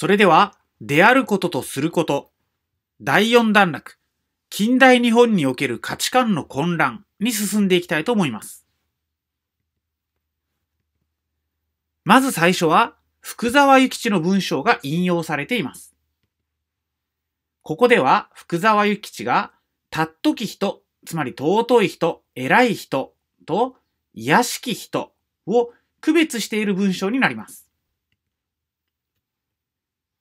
それでは、出あることとすること、第四段落、近代日本における価値観の混乱に進んでいきたいと思います。まず最初は、福沢諭吉の文章が引用されています。ここでは、福沢諭吉が、たっとき人、つまり尊い人、偉い人と、卑しき人を区別している文章になります。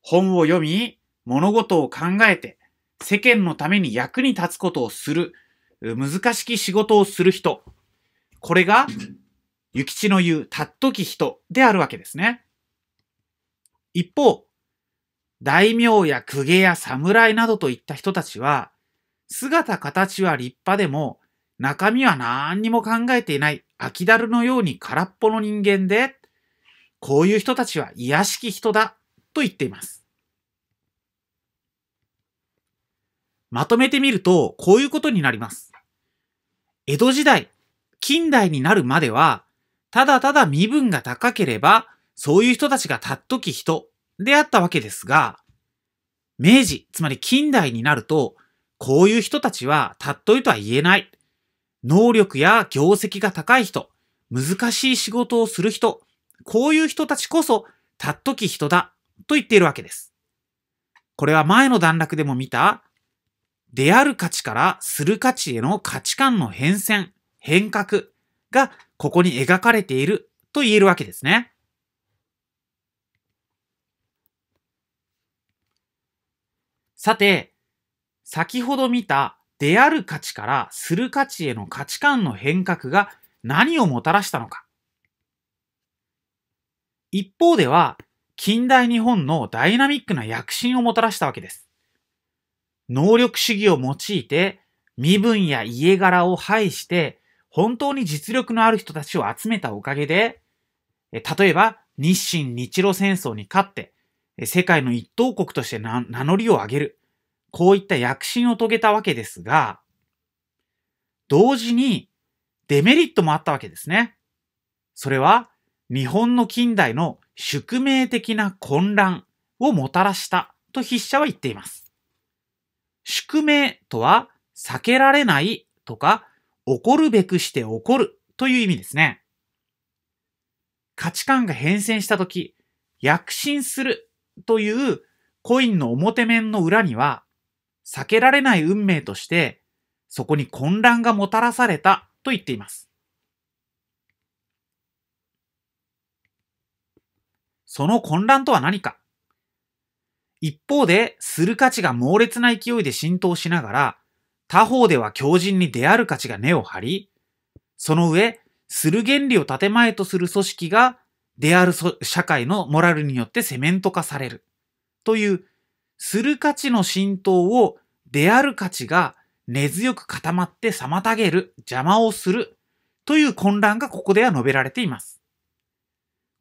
本を読み、物事を考えて、世間のために役に立つことをする、難しき仕事をする人。これが、諭吉の言う、たっとき人であるわけですね。一方、大名や公家や侍などといった人たちは、姿形は立派でも、中身は何にも考えていない、秋だるのように空っぽの人間で、こういう人たちは癒しき人だ、と言っています。まとめてみると、こういうことになります。江戸時代、近代になるまでは、ただただ身分が高ければ、そういう人たちがたっとき人であったわけですが、明治、つまり近代になると、こういう人たちはたっといとは言えない。能力や業績が高い人、難しい仕事をする人、こういう人たちこそ、たっとき人だ、と言っているわけです。これは前の段落でも見た、である価値からする価値への価値観の変遷、変革がここに描かれていると言えるわけですね。さて、先ほど見たである価値からする価値への価値観の変革が何をもたらしたのか。一方では、近代日本のダイナミックな躍進をもたらしたわけです。能力主義を用いて、身分や家柄を排して、本当に実力のある人たちを集めたおかげで、例えば日清日露戦争に勝って、世界の一等国として名乗りを上げる。こういった躍進を遂げたわけですが、同時にデメリットもあったわけですね。それは日本の近代の宿命的な混乱をもたらしたと筆者は言っています。宿命とは避けられないとか、起こるべくして起こるという意味ですね。価値観が変遷したとき、躍進するというコインの表面の裏には、避けられない運命として、そこに混乱がもたらされたと言っています。その混乱とは何か一方で、する価値が猛烈な勢いで浸透しながら、他方では強靭に出ある価値が根を張り、その上、する原理を建前とする組織が、出ある社会のモラルによってセメント化される。という、する価値の浸透を出ある価値が根強く固まって妨げる、邪魔をするという混乱がここでは述べられています。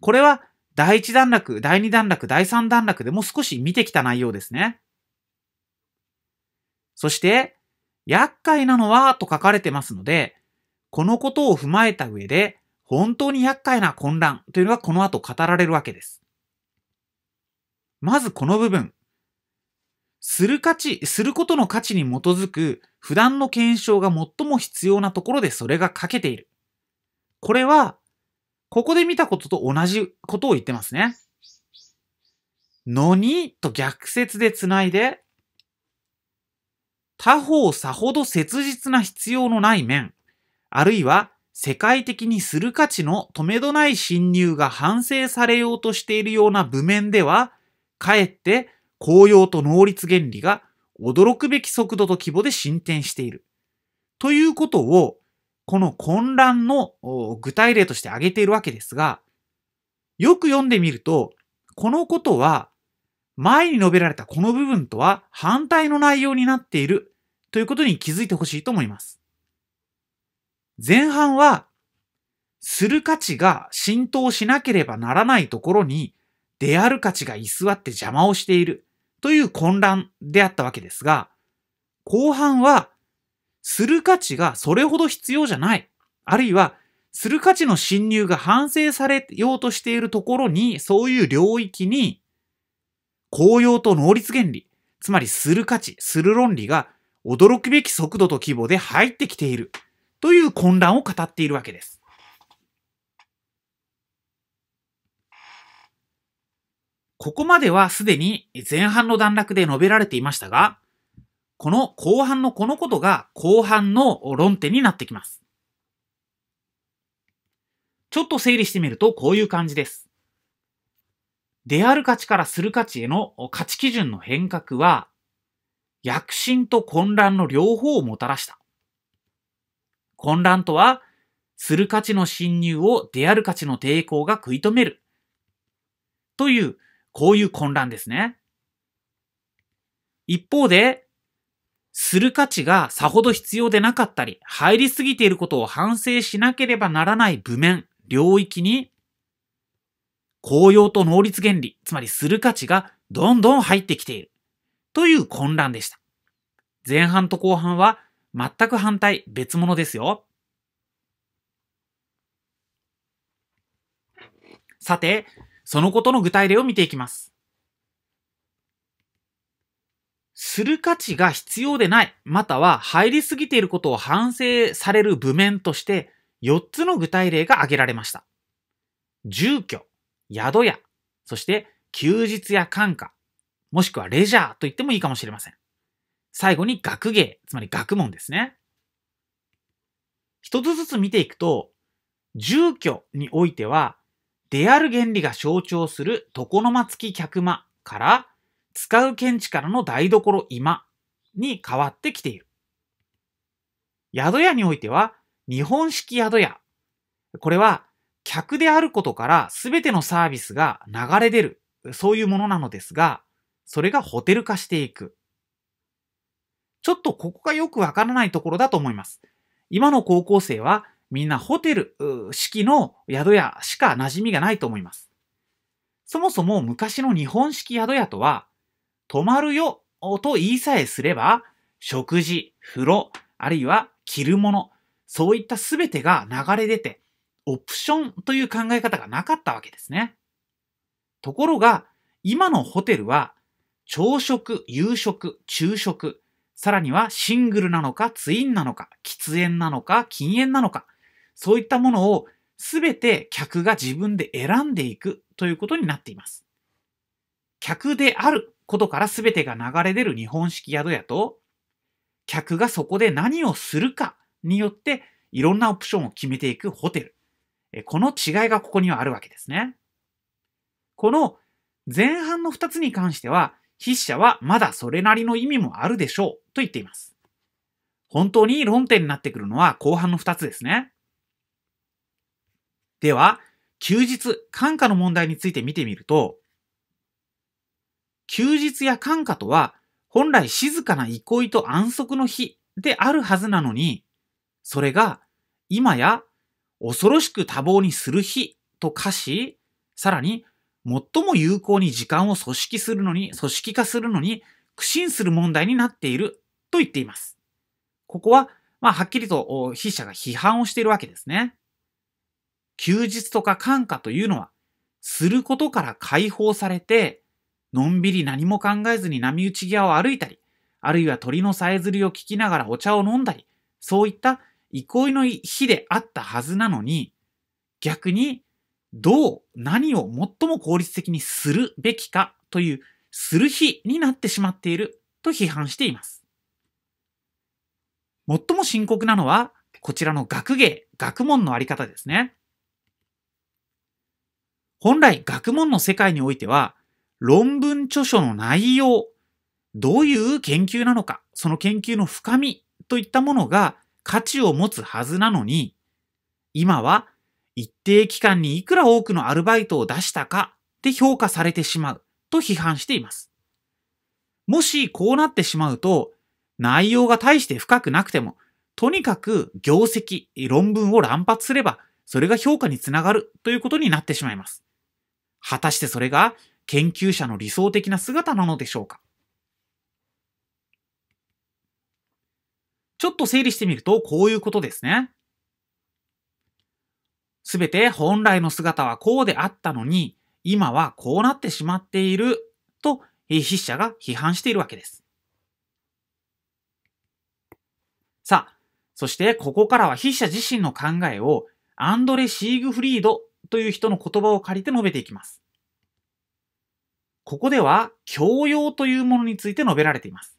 これは第1段落、第2段落、第3段落でも少し見てきた内容ですね。そして、厄介なのはと書かれてますので、このことを踏まえた上で、本当に厄介な混乱というのがこの後語られるわけです。まずこの部分。する価値、することの価値に基づく普段の検証が最も必要なところでそれが欠けている。これはここで見たことと同じことを言ってますね。のにと逆説でつないで、他方さほど切実な必要のない面、あるいは世界的にする価値の止めどない侵入が反省されようとしているような部面では、かえって公用と能率原理が驚くべき速度と規模で進展している。ということをこの混乱の具体例として挙げているわけですが、よく読んでみると、このことは前に述べられたこの部分とは反対の内容になっているということに気づいてほしいと思います。前半は、する価値が浸透しなければならないところに、出ある価値が居座って邪魔をしているという混乱であったわけですが、後半はする価値がそれほど必要じゃない。あるいは、する価値の侵入が反省されようとしているところに、そういう領域に、公用と能率原理、つまりする価値、する論理が驚くべき速度と規模で入ってきているという混乱を語っているわけです。ここまではすでに前半の段落で述べられていましたが、この後半のこのことが後半の論点になってきます。ちょっと整理してみるとこういう感じです。である価値からする価値への価値基準の変革は、躍進と混乱の両方をもたらした。混乱とは、する価値の侵入をである価値の抵抗が食い止める。という、こういう混乱ですね。一方で、する価値がさほど必要でなかったり、入りすぎていることを反省しなければならない部面、領域に、公用と能率原理、つまりする価値がどんどん入ってきている。という混乱でした。前半と後半は全く反対、別物ですよ。さて、そのことの具体例を見ていきます。する価値が必要でない、または入りすぎていることを反省される部面として、4つの具体例が挙げられました。住居、宿屋、そして休日や感化、もしくはレジャーと言ってもいいかもしれません。最後に学芸、つまり学問ですね。一つずつ見ていくと、住居においては、出ある原理が象徴する床の間付き客間から、使う検地からの台所今に変わってきている。宿屋においては、日本式宿屋。これは、客であることから全てのサービスが流れ出る。そういうものなのですが、それがホテル化していく。ちょっとここがよくわからないところだと思います。今の高校生はみんなホテル式の宿屋しか馴染みがないと思います。そもそも昔の日本式宿屋とは泊まるよと言いさえすれば、食事、風呂、あるいは着るもの、そういったすべてが流れ出て、オプションという考え方がなかったわけですね。ところが、今のホテルは、朝食、夕食、昼食、さらにはシングルなのかツインなのか、喫煙なのか禁煙なのか、そういったものをすべて客が自分で選んでいくということになっています。客であることから全てが流れ出る日本式宿屋と、客がそこで何をするかによっていろんなオプションを決めていくホテル。この違いがここにはあるわけですね。この前半の2つに関しては、筆者はまだそれなりの意味もあるでしょうと言っています。本当に論点になってくるのは後半の2つですね。では、休日、感化の問題について見てみると、休日や感化とは、本来静かな憩いと安息の日であるはずなのに、それが今や恐ろしく多忙にする日と化し、さらに最も有効に時間を組織するのに、組織化するのに苦心する問題になっていると言っています。ここは、まあ、はっきりと筆者が批判をしているわけですね。休日とか感化というのは、することから解放されて、のんびり何も考えずに波打ち際を歩いたり、あるいは鳥のさえずりを聞きながらお茶を飲んだり、そういった憩いの日であったはずなのに、逆にどう、何を最も効率的にするべきかという、する日になってしまっていると批判しています。最も深刻なのは、こちらの学芸、学問のあり方ですね。本来、学問の世界においては、論文著書の内容、どういう研究なのか、その研究の深みといったものが価値を持つはずなのに、今は一定期間にいくら多くのアルバイトを出したかで評価されてしまうと批判しています。もしこうなってしまうと、内容が大して深くなくても、とにかく業績、論文を乱発すれば、それが評価につながるということになってしまいます。果たしてそれが研究者の理想的な姿なのでしょうかちょっと整理してみると、こういうことですね。すべて本来の姿はこうであったのに、今はこうなってしまっていると筆者が批判しているわけです。さあ、そしてここからは筆者自身の考えをアンドレ・シーグフリードという人の言葉を借りて述べていきます。ここでは教養というものについて述べられています。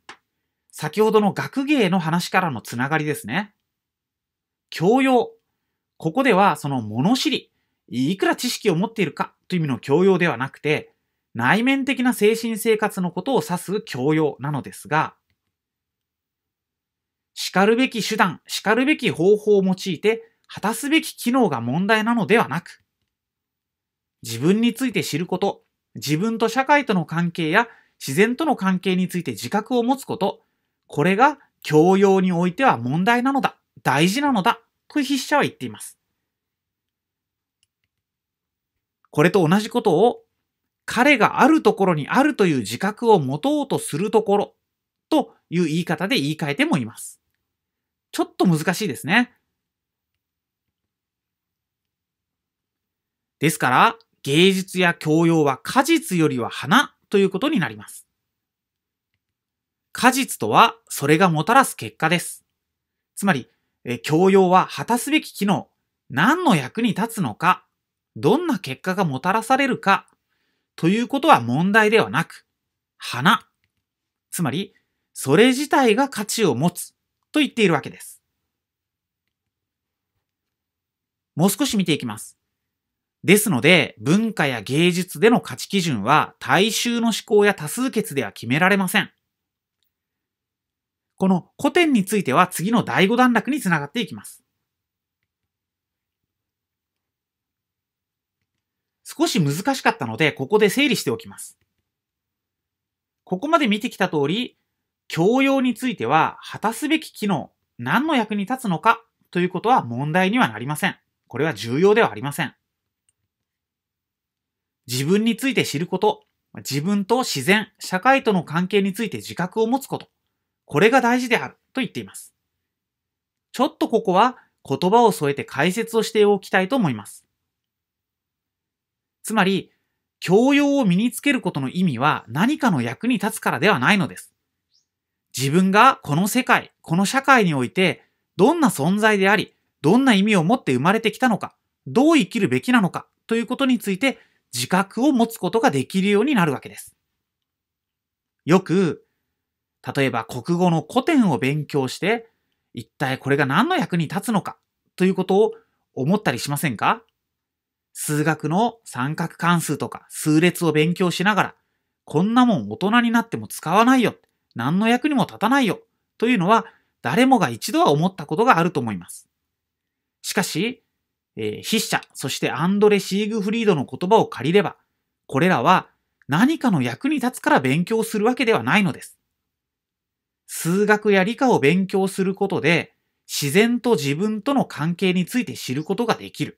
先ほどの学芸の話からのつながりですね。教養。ここではその物知り、いくら知識を持っているかという意味の教養ではなくて、内面的な精神生活のことを指す教養なのですが、叱るべき手段、叱るべき方法を用いて果たすべき機能が問題なのではなく、自分について知ること、自分と社会との関係や自然との関係について自覚を持つこと、これが教養においては問題なのだ、大事なのだ、と筆者は言っています。これと同じことを、彼があるところにあるという自覚を持とうとするところという言い方で言い換えてもいます。ちょっと難しいですね。ですから、芸術や教養は果実よりは花ということになります。果実とはそれがもたらす結果です。つまり、教養は果たすべき機能、何の役に立つのか、どんな結果がもたらされるか、ということは問題ではなく、花、つまり、それ自体が価値を持つと言っているわけです。もう少し見ていきます。ですので、文化や芸術での価値基準は大衆の思考や多数決では決められません。この古典については次の第五段落につながっていきます。少し難しかったので、ここで整理しておきます。ここまで見てきた通り、教養については果たすべき機能、何の役に立つのかということは問題にはなりません。これは重要ではありません。自分について知ること、自分と自然、社会との関係について自覚を持つこと、これが大事であると言っています。ちょっとここは言葉を添えて解説をしておきたいと思います。つまり、教養を身につけることの意味は何かの役に立つからではないのです。自分がこの世界、この社会においてどんな存在であり、どんな意味を持って生まれてきたのか、どう生きるべきなのかということについて自覚を持つことができるようになるわけです。よく、例えば国語の古典を勉強して、一体これが何の役に立つのかということを思ったりしませんか数学の三角関数とか数列を勉強しながら、こんなもん大人になっても使わないよ。何の役にも立たないよ。というのは誰もが一度は思ったことがあると思います。しかし、えー、筆者、そしてアンドレ・シーグフリードの言葉を借りれば、これらは何かの役に立つから勉強するわけではないのです。数学や理科を勉強することで、自然と自分との関係について知ることができる。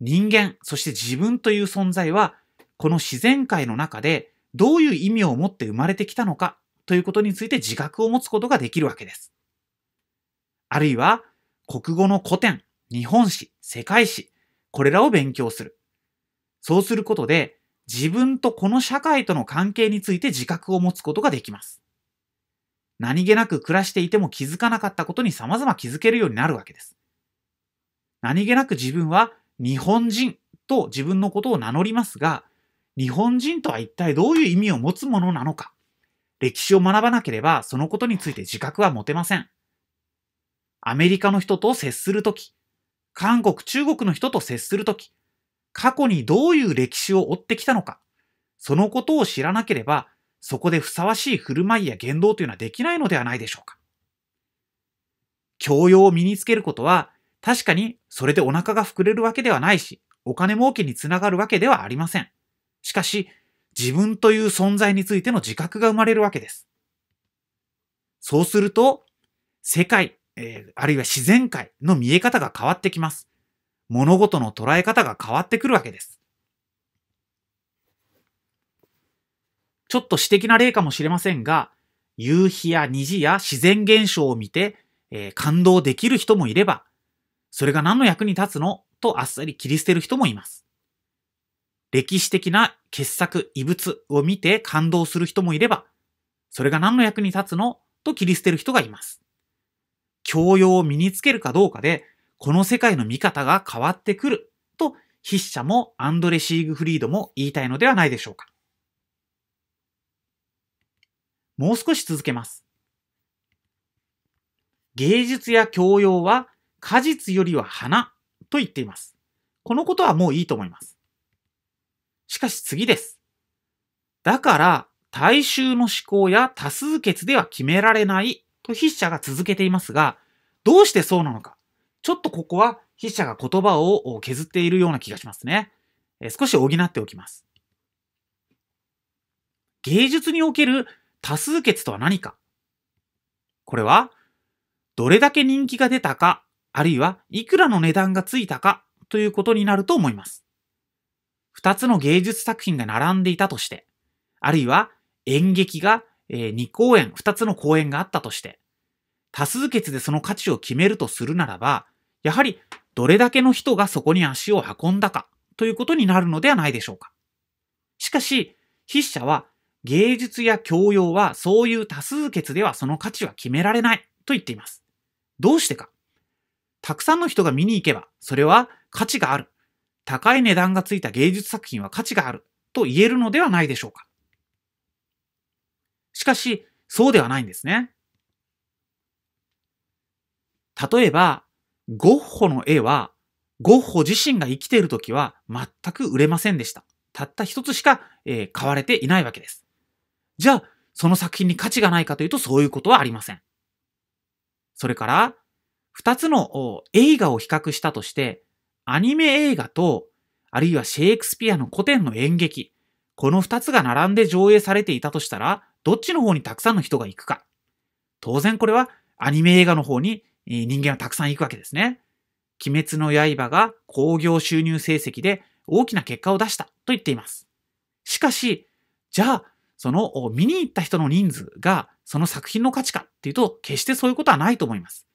人間、そして自分という存在は、この自然界の中でどういう意味を持って生まれてきたのかということについて自覚を持つことができるわけです。あるいは、国語の古典、日本史、世界史、これらを勉強する。そうすることで、自分とこの社会との関係について自覚を持つことができます。何気なく暮らしていても気づかなかったことに様々気づけるようになるわけです。何気なく自分は日本人と自分のことを名乗りますが、日本人とは一体どういう意味を持つものなのか、歴史を学ばなければそのことについて自覚は持てません。アメリカの人と接するとき、韓国、中国の人と接するとき、過去にどういう歴史を追ってきたのか、そのことを知らなければ、そこでふさわしい振る舞いや言動というのはできないのではないでしょうか。教養を身につけることは、確かにそれでお腹が膨れるわけではないし、お金儲けにつながるわけではありません。しかし、自分という存在についての自覚が生まれるわけです。そうすると、世界、えー、あるいは自然界の見え方が変わってきます。物事の捉え方が変わってくるわけです。ちょっと私的な例かもしれませんが、夕日や虹や自然現象を見て、えー、感動できる人もいれば、それが何の役に立つのとあっさり切り捨てる人もいます。歴史的な傑作、遺物を見て感動する人もいれば、それが何の役に立つのと切り捨てる人がいます。教養を身につけるかどうかで、この世界の見方が変わってくると筆者もアンドレ・シーグフリードも言いたいのではないでしょうか。もう少し続けます。芸術や教養は果実よりは花と言っています。このことはもういいと思います。しかし次です。だから、大衆の思考や多数決では決められないと筆者が続けていますが、どうしてそうなのか。ちょっとここは筆者が言葉を削っているような気がしますね。少し補っておきます。芸術における多数決とは何かこれは、どれだけ人気が出たか、あるいはいくらの値段がついたかということになると思います。二つの芸術作品が並んでいたとして、あるいは演劇がえー、2公演、2つの公演があったとして、多数決でその価値を決めるとするならば、やはりどれだけの人がそこに足を運んだかということになるのではないでしょうか。しかし、筆者は芸術や教養はそういう多数決ではその価値は決められないと言っています。どうしてか。たくさんの人が見に行けば、それは価値がある。高い値段がついた芸術作品は価値があると言えるのではないでしょうか。しかし、そうではないんですね。例えば、ゴッホの絵は、ゴッホ自身が生きている時は全く売れませんでした。たった一つしか、えー、買われていないわけです。じゃあ、その作品に価値がないかというとそういうことはありません。それから、二つの映画を比較したとして、アニメ映画と、あるいはシェイクスピアの古典の演劇、この二つが並んで上映されていたとしたら、どっちの方にたくさんの人が行くか。当然これはアニメ映画の方に人間はたくさん行くわけですね。鬼滅の刃が興行収入成績で大きな結果を出したと言っています。しかし、じゃあ、その見に行った人の人数がその作品の価値かっていうと、決してそういうことはないと思います。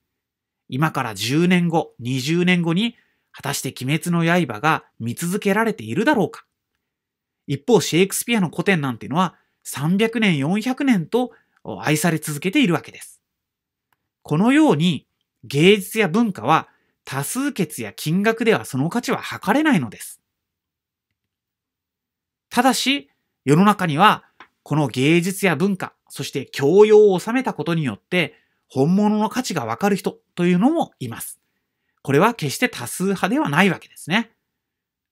今から10年後、20年後に、果たして鬼滅の刃が見続けられているだろうか。一方、シェイクスピアの古典なんていうのは、300年、400年と愛され続けているわけです。このように芸術や文化は多数決や金額ではその価値は測れないのです。ただし、世の中にはこの芸術や文化、そして教養を収めたことによって本物の価値がわかる人というのもいます。これは決して多数派ではないわけですね。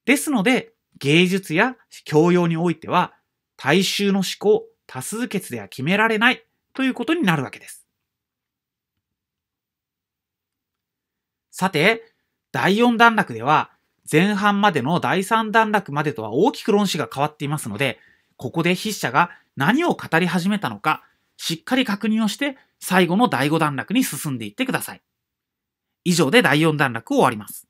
ですので、芸術や教養においては大衆の思考、多数決では決められないということになるわけです。さて、第4段落では、前半までの第3段落までとは大きく論旨が変わっていますので、ここで筆者が何を語り始めたのか、しっかり確認をして、最後の第5段落に進んでいってください。以上で第4段落を終わります。